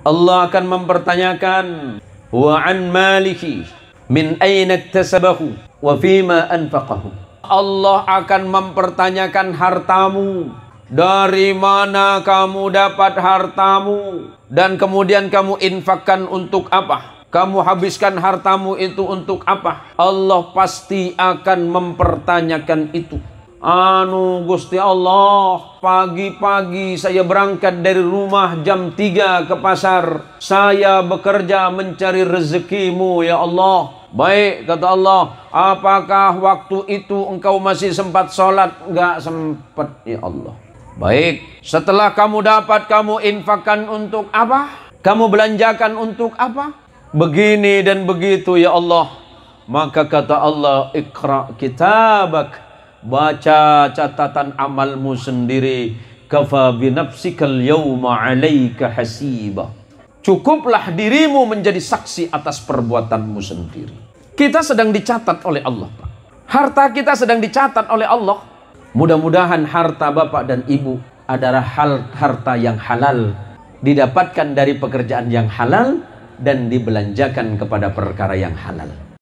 Allah akan mempertanyakan wa an maliki min ayna iktasabahu wa fima anfaqahu Allah akan mempertanyakan hartamu dari mana kamu dapat hartamu dan kemudian kamu infakkan untuk apa kamu habiskan hartamu itu untuk apa Allah pasti akan mempertanyakan itu Anu Gusti Allah Pagi-pagi saya berangkat dari rumah jam 3 ke pasar Saya bekerja mencari rezekimu ya Allah Baik kata Allah Apakah waktu itu engkau masih sempat sholat? Enggak sempat ya Allah Baik Setelah kamu dapat kamu infakan untuk apa? Kamu belanjakan untuk apa? Begini dan begitu ya Allah Maka kata Allah Ikra' kitabak baca catatan amalmu sendiri kafa binafsikal yawma alaika hasiba cukuplah dirimu menjadi saksi atas perbuatanmu sendiri kita sedang dicatat oleh Allah Pak harta kita sedang dicatat oleh Allah mudah-mudahan harta Bapak dan Ibu adalah hal harta yang halal didapatkan dari pekerjaan yang halal dan dibelanjakan kepada perkara yang halal